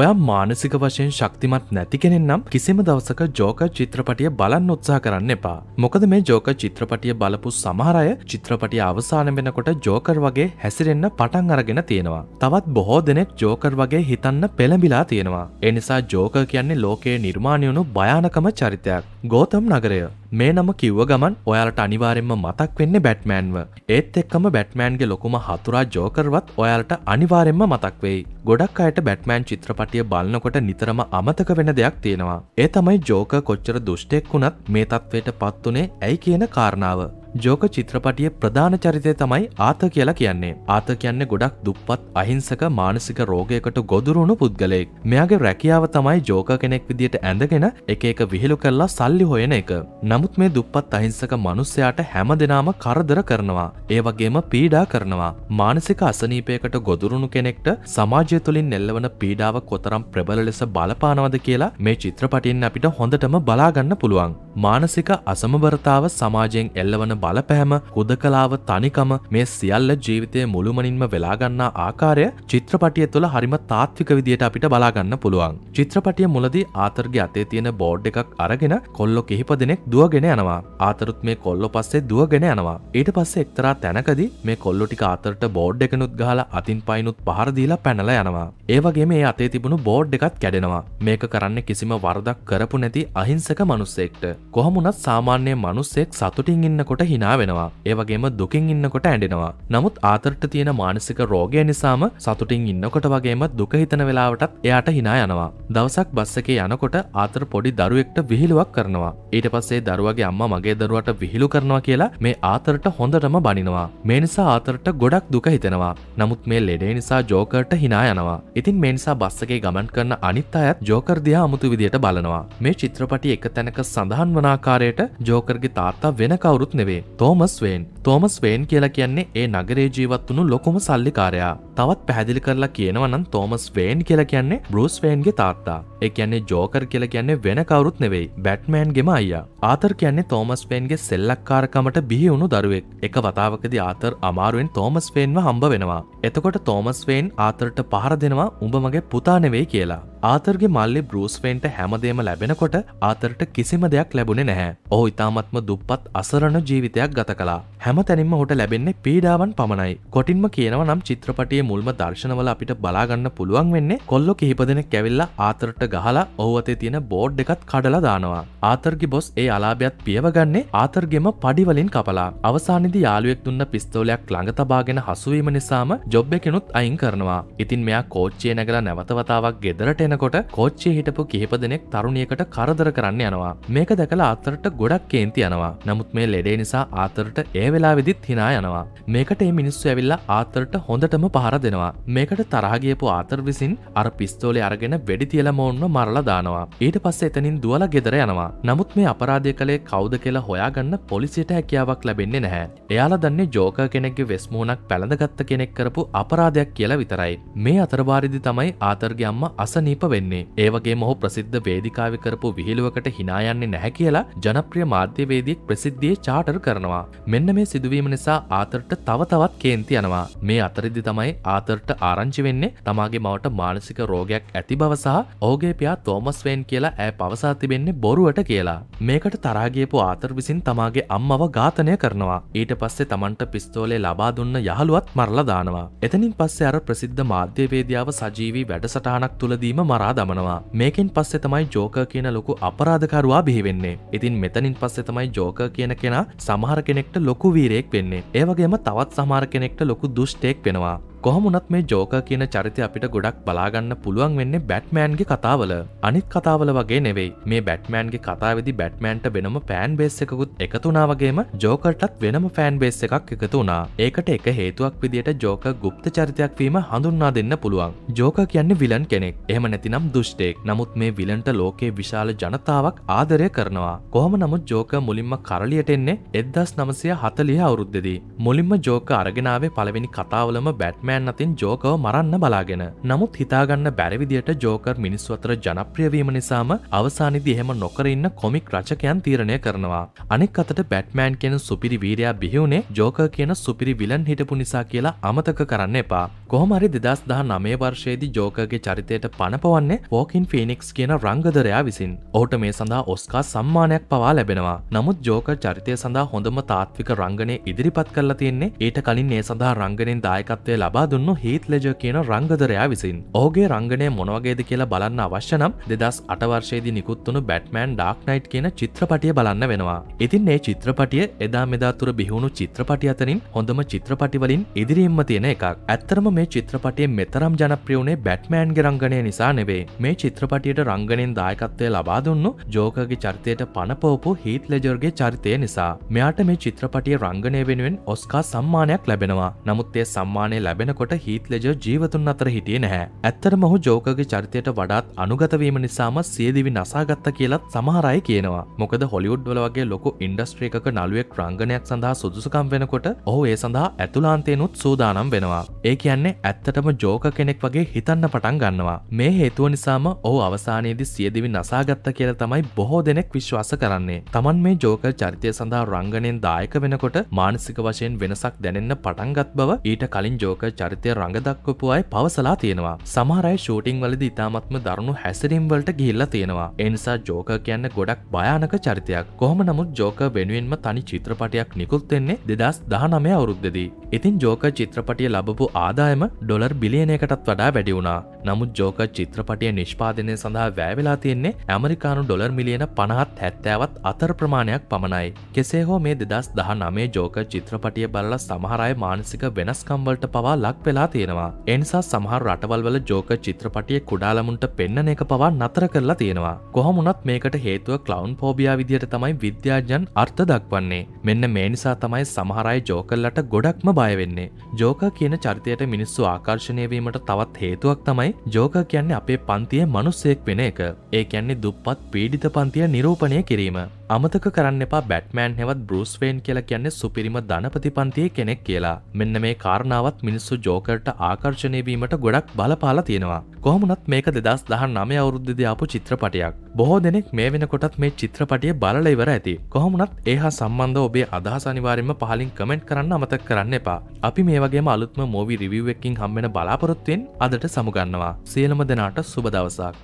ඔයා මානසික වශයෙන් ශක්තිමත් නැති කෙනෙන් නම් කිසිම දවසක ජෝක චිත්‍රපටිය බලන්න උත්සාහ කරන්න එපා. මොකද මේ ජෝක චිත්‍රපටිය බලපු සමහරය චිත්‍රපටිය අවසාන වෙනකොට ජෝකර් වගේ හැසිරෙන්න පටන් අරගෙන තියෙනවා. තවත් බොහෝ දෙනෙක් ජෝකර් වගේ හිතන්න පෙළඹිලා තියෙනවා. එනිසා ජෝක කියන්නේ ලෝකයේ නිර්මාණයුණු භයානකම චරිතයක්. ගෝතම් නගරය මේ නම කිව්ව ගමන් ඔයාලට අනිවාරෙන්ම මතක් වෙන්න බැට්මෑන්ව ඒත් එක්කම බැට්මෑන්ගේ ලොකුම හතුරා ජෝකරවත් ඔයාලට අනිවාරෙන්ම මතක් වෙයි ගොඩක් අයට බැට්මෑන් චිත්‍රපට පටිය බලන්නකොට නිතරම අමතක වෙන දෙයක් තියෙනවා. ඒ තමයි ජෝක කොච්චර දුෂ්ටෙක් වුණත් මේ තත්ත්වයට පත්වනේ ඇයි කියන කාරණාව. ජෝක චිත්‍රපටිය ප්‍රධාන චරිතය තමයි ආත කියලා කියන්නේ. ආත කියන්නේ ගොඩක් දුප්පත් අහිංසක මානසික රෝගයකට ගොදුරුණු පුද්ගලයෙක්. මෙයාගේ රැකියාව තමයි ජෝක කෙනෙක් විදියට ඇඳගෙන එක එක විහිළු කරලා සල්ලි හොයන එක. නමුත් මේ දුප්පත් අහිංසක මිනිස්සයාට හැම දෙනාම කරදර කරනවා. ඒ වගේම පීඩා කරනවා. මානසික අසනීපයකට ගොදුරුණු කෙනෙක්ට සමාජය තුළින් එල්ලවන පීඩාව කොතරම් ප්‍රබල ලෙස බලපානවද කියලා මේ චිත්‍රපටින් අපිට හොඳටම බලාගන්න පුළුවන්. මානසික අසමබරතාව සමාජයෙන් එල්ලවන බලපෑම හුදකලාව තනිකම මේ සියල්ල ජීවිතය මුළුමනින්ම වෙලාගන්නා ආකාරය චිත්‍රපටිය තුළ හරිම තාත්වික විදියට අපිට බලාගන්න පුළුවන් චිත්‍රපටිය මුලදී ආතරගේ අතේ තියෙන බෝඩ් එකක් අරගෙන කොල්ලො කිහිප දෙනෙක් දුවගෙන යනවා ආතරුත් මේ කොල්ලො පස්සේ දුවගෙන යනවා ඊට පස්සේ එක්තරා තැනකදී මේ කොල්ලො ටික ආතරට බෝඩ් එකනුත් ගහලා අතින් පයිනුත් පහරදීලා පැනල යනවා ඒවගේ මේ අතේ තිබුණු බෝඩ් එකත් කැඩෙනවා මේක කරන්න කිසිම වරදක් කරපු නැති අහිංසක මනුස්සෙක්ට කොහමුණත් සාමාන්‍ය මනුස්සෙක් සතුටින් ඉන්නකොට හිනා වෙනවා ඒවගේම දුකින් ඉන්නකොට ඇඩෙනවා නමුත් ආතරට තියෙන මානසික රෝගය නිසාම සතුටින් ඉන්නකොට වගේම දුක හිතන වෙලාවටත් එයාට හිනා යනවා දවසක් බස් එකේ යනකොට ආතර පොඩි දරුවෙක්ට විහිළුවක් කරනවා ඊට පස්සේ දරුවගේ අම්මා මගේ දරුවට විහිළු කරනවා කියලා මේ ආතරට හොඳටම බනිනවා මේ නිසා ආතරට ගොඩක් දුක හිතෙනවා නමුත් මේ ලෙඩේ නිසා ජෝකර්ට හිනා යනවා ඉතින් මේ නිසා බස්සගේ ගමන් කරන අනිත් අයත් ජෝකර්දයා අමුතු විදියට බලනවා මේ චිත්‍රපටි එක තැනක සඳහන් වනාකාරයට ජෝකර්ගේ තාත්තා වෙන කවුරුත් නෙවේ කරේ තෝමස් වේන් තෝමස් වේන් කියලා කියන්නේ ඒ නගරේ ජීවත් වුණු ලොකුම සල්ලිකාරයා තවත් පැහැදිලි කරලා කියනවනම් තෝමස් වේන් කියලා කියන්නේ බ්‍රස් වේන්ගේ තාත්තා ඒ කියන්නේ ජෝකර් කියලා කියන්නේ වෙන කවුරුත් නෙවෙයි බැට්මෑන්ගේම අයියා ආතර් කියන්නේ තෝමස් වේන්ගේ සෙල්ලක්කාරකමට බිහි වුණු දරුවෙක් එක වතාවකදී ආතර් අමාරුවෙන් තෝමස් වේන්ව හම්බ වෙනවා එතකොට තෝමස් වේන් ආතරට පහර දෙනවා උඹ මගේ පුතා නෙවෙයි කියලා ආතරගේ මල්ලි බ්‍රූස්වෙන්ට හැමදේම ලැබෙනකොට ආතරට කිසිම දෙයක් ලැබුණේ නැහැ. ඔහු ඉතාමත්ම දුප්පත් අසරණ ජීවිතයක් ගත කළා. හැම තැනින්ම හොට ලැබෙන්නේ පීඩාවන් පමණයි. කොටින්ම කියනව නම් චිත්‍රපටයේ මුල්ම දර්ශනවල අපිට බලාගන්න පුළුවන් වෙන්නේ කොල්ලො කිහිප දෙනෙක් කැවිල්ලා ආතරට ගහලා ඔහු අතේ තියෙන බෝඩ් එකත් කඩලා දානවා. ආතරගේ බොස් ඒ අලාභයත් පියවගන්නේ ආතරගෙම පඩිවලින් කපලා. අවසානයේදී යාළුවෙක් දුන්න පිස්තෝලයක් ළඟ තබාගෙන හසුවීම නිසාම ජොබ් එකෙනුත් අයින් කරනවා. ඉතින් මෙයා කෝච්චිය නැගලා නැවත වතාවක් ගෙදරට එන වෙනකොට කොච්චේ හිටපු කිහිප දෙනෙක් තරුණියකට කරදර කරන්න යනවා මේක දැකලා අතරට ගොඩක් කේන්ති යනවා නමුත් මේ ලෙඩේ නිසා ආතරට ඒ වෙලා විදිත් හිනා යනවා මේකට ඒ මිනිස්සු ඇවිල්ලා ආතරට හොඳටම පහර දෙනවා මේකට තරහගියපු ආතර් විසින් අර පිස්තෝලේ අරගෙන වැඩි තියල මොවන්ව මරලා දානවා ඊට පස්ස එතනින් දුවල ගෙදර යනවා නමුත් මේ අපරාධය කළේ කවුද කියලා හොයාගන්න පොලිසියට හැකියාවක් ලැබෙන්නේ නැහැ එයාලා දන්නේ ජෝක කෙනෙක්ගේ වෙස්මූනක් පැළඳගත්ත කෙනෙක් කරපු අපරාධයක් කියලා විතරයි මේ අතරවාරිදි තමයි ආතර්ගේ අම්ම අසනී සමීප වෙන්නේ. ඒවගේ මොහු ප්‍රසිද්ධ වේදිකාව කරපු විහිළුවකට හිනායන්නේ නැහැ කියලා ජනප්‍රිය මාධ්‍යවේදියෙක් ප්‍රසිද්ධියේ චාටර් කරනවා. මෙන්න මේ සිදුවීම නිසා ආතරට තව තවත් කේන්ති යනවා. මේ අතරදි තමයි ආතරට ආරංචි වෙන්නේ තමාගේ මවට මානසික රෝගයක් ඇති බව සහ ඔහුගේ පියා තෝමස් වේන් කියලා ඇය පවසා තිබෙන්නේ බොරුවට කියලා. මේකට තරාගියපු ආතර් විසින් තමාගේ අම්මව ඝාතනය කරනවා. ඊට පස්සේ තමන්ට පිස්තෝලේ ලබා දුන්න යහළුවත් මරලා දානවා. එතනින් පස්සේ අර ප්‍රසිද්ධ මාධ්‍යවේදියාව සජීවී වැඩසටහනක් තුලදීම මරා දමනවා මේකින් පස්සේ තමයි ජෝක කියන ලොකු අපරාධකරවා බිහිවෙන්නේ ඉතින් මෙතනින් පස්සේ තමයි ජෝක කියන කෙනා සමහර කෙනෙක්ට ලොකු වීරයෙක් වෙන්නේ ඒවගේම තවත් සමහර කෙනෙක්ට ලොකු දුෂ්ටෙක් වෙනවා කොහොමුණත් මේ ජෝක කියන චරිත අපිට ගොඩක් බලාගන්න පුළුවන් වෙන්නේ බැට්මෑන්ගේ කතාවල අනිත් කතාවල වගේ නෙවෙයි මේ බැට්මෑන්ගේ කතාවදි බැට්මෑන්ට වෙනම ෆෑන් බේස් එකකුත් එකතුනා වගේම ජෝකටත් වෙනම ෆෑන් බේස් එකක් එකතුනා ඒකට එක හේතුවක් විදියට ජෝක ගුප්ත චරිතයක් වීම හඳුන්වා දෙන්න පුළුවන් ජෝක කියන්නේ විලන් කෙනෙක් එහෙම නැතිනම් දුෂ්ටෙක් නමුත් මේ විලන්ට ලෝකයේ විශාල ජනතාවක් ආදරය කරනවා කොහොම නමුත් ජෝක මුලින්ම කරලියට එන්නේ එද්දස් නමසය හතලිය අවුරුද්දෙදී මුලින්ම ජෝක අරගෙනාවේ පළවෙනි කතාවලම බැට්ම බැට්මෑන් අතින් ජෝකව මරන්න බලාගෙන නමුත් හිතාගන්න බැරිවිදියට ජෝකර් මිනිස් අතර ජනප්‍රියවීම නිසාම අවසානිදි එහෙම නොකරඉන්න කොමික් රචකයන් තීරණය කරනවා අනෙක් අතට බැට්මෑන් කියෙන සුපිරි වීරයා බිහිවුණේ ජෝක කියන සුපිරි විලන් හිටපු නිසා කියලා අමතක කරන්න එපා කොහමරි දෙදස් දහ නමේ වර්ෂයේදි ජෝකගේ චරිතයට පණපවන්නේ වෝකින් ෆිනික්ස් කියන රංගදරයා විසින් ඔහුට මේ සඳහා ඔස්කා සම්මානයක් පවා ලැබෙනවා නමුත් ජෝක චරිතය සඳහා හොඳම තාත්වික රංගනය ඉදිරිපත් කරලා තියෙන්නේ ඊට කලින් ඒ සඳහා රංගනෙන් දායකත්වය ලබ ලබා දුන්නු හීත් ලෙජ කියන රංගදරයා විසින්. ඕගේ රංගනය මොනවගේද කියලා බලන්න අවශ්‍යනම් දෙදස් අටවර්ශයේදි නිකුත්තුුණු බැට්මෑන් ඩක් නයිට් කියන චිත්‍රපටිය බලන්න වෙනවා. ඉතින් ඒ චිත්‍රපටිය එදා මෙදාතුර බිහුණු චිත්‍රපටි අතරින් හොඳම චිත්‍රපටිවලින් ඉදිරිම්ම තියෙන එකක්. ඇත්තරම මේ චිත්‍රපටිය මෙතරම් ජනප්‍රියුණේ බැට්මෑන්ගේ රංගනය නිසා නෙවේ. මේ චිත්‍රපටියට රංගනෙන් දායකත්වය ලබා දුන්නු ජෝකගේ චරිතයට පණපවපු හීත් ලෙජර්ගේ චරිතය නිසා මෙයාට මේ චිත්‍රපටිය රංගනය වෙනුවෙන් ඔස්කා සම්මානයක් ලැබෙනවා නමුත් ඒ සම්මානය ලැබෙන වෙනකොට හිත් ලෙජර් ජීවතුන් අතර හිටියේ නැහැ. ඇත්තට මහු ජෝකගේ චරිතයට වඩාත් අනුගතවීම නිසාම සියදිවි නසාගත්ත කියලත් සමහරයි කියනවා. මොකද හොලිවුඩ් වල වගේ ලොකු ඉන්ඩස්ට්‍රීකක නළුවෙක් රංගනයක් සඳහා සුදුසුකම් වෙනකොට ඔහු ඒ සඳහා ඇතුලාන්තයනුත් සූදානම් වෙනවා. ඒ කියන්නේ ඇත්තටම ජෝක කෙනෙක් වගේ හිතන්න පටන් ගන්නවා. මේ හේතුව නිසාම ඔහු අවසානයේදී සියදිවි නසාගත්ත කියලා තමයි බොහෝ දෙනෙක් විශ්වාස කරන්නේ. Taman මේ ජෝකර් චරිතය සඳහා රංගනෙන් දායක වෙනකොට මානසික වශයෙන් වෙනසක් දැනෙන්න පටන්ගත් බව ඊට කලින් ජෝකර් චරිතය රඟදක්වපු අය පවසලා තියෙනවා සමහරයි ෂූටිං වලද ඉතාමත්ම දරුණු හැසිරීම්වලට ගිල්ලා තියෙනවා එනිසා ජෝක කියන්න ගොඩක් භයානක චරිතයක් කොහොම නමුත් ජෝක වෙනුවෙන්ම තනි චිත්‍රපටයක් නිකුත්වෙන්නේ දෙදස් දහනමය අවරුද්ධදී ඉතින් ජෝක චිත්‍රපටිය ලබපු ආදායම ඩොලර් බිලියනයකටත් වඩා වැඩි වුණා නමුත් ජෝක චිත්‍රපටිය නිෂ්පාදනය සඳහා වැෑවෙලා තියෙන්නේ ඇමරිකානු ඩොලර් මිලියන පනහත් හැත්තෑවත් අතර ප්‍රමාණයක් පමණයි කෙසේ හෝ මේ දෙදස් දහ නමේ ජෝක චිත්‍රපටිය බලලා සමහරය මානසික වෙනස්කම්වලට පවා ලක් වෙලා තියෙනවා එනිසා සමහර රටවල්වල ජෝක චිත්‍රපටිය කුඩාලමුන්ට පෙන්න්න එක පවා නතර කරලා තියෙනවා කොහොමුණත් මේකට හේතුව කලවන්් පෝබියා විදියට තමයි විද්‍යාජන් අර්ථ දක්වන්නේ මෙන්න මේ නිසා තමයි සමහරයි ජෝකල්ලට ගොඩක්ම බයවෙන්නේ ජෝක කියන චරිතයට මිනිස්සු ආකර්ශණයවීමට තවත් හේතුවක් තමයි ජෝක කියන්නේ අපේ පන්තිය මනුස්සයෙක් වෙන එක ඒ කියන්නේ දුප්පත් පීඩිත පන්තිය නිරූපණය කිරීම අමතක කරන්න එපා බැට්මෑන් හෙවත් බෘස්වේන් කියලා කියන්නේ සුපිරිම ධනපතිපන්තියේ කෙනෙක් කියලා. මෙන්න මේ කාරණාවත් මිනිස්සු ජෝකර්ට ආකර්ශණය වීමට ගොඩක් බලපාලා තියෙනවා. කොහොමුණත් මේක 2019 අවුරුද්දේදී ආපු චිත්‍රපටයක්. බොහෝ දෙනෙක් මේ වෙනකොටත් මේ චිත්‍රපටිය බලලා ඉවර ඇති. කොහොමුණත් ඒ හා සම්බන්ධව ඔබේ අදහස් අනිවාර්යයෙන්ම පහලින් කමෙන්ට් කරන්න අමතක කරන්න එපා. අපි මේ වගේම අලුත්ම මූවි රිවිව් එකකින් හම්බෙන බලාපොරොත්තුෙන් අදට සමුගන්නවා. සියලුම දෙනාට සුබ දවසක්.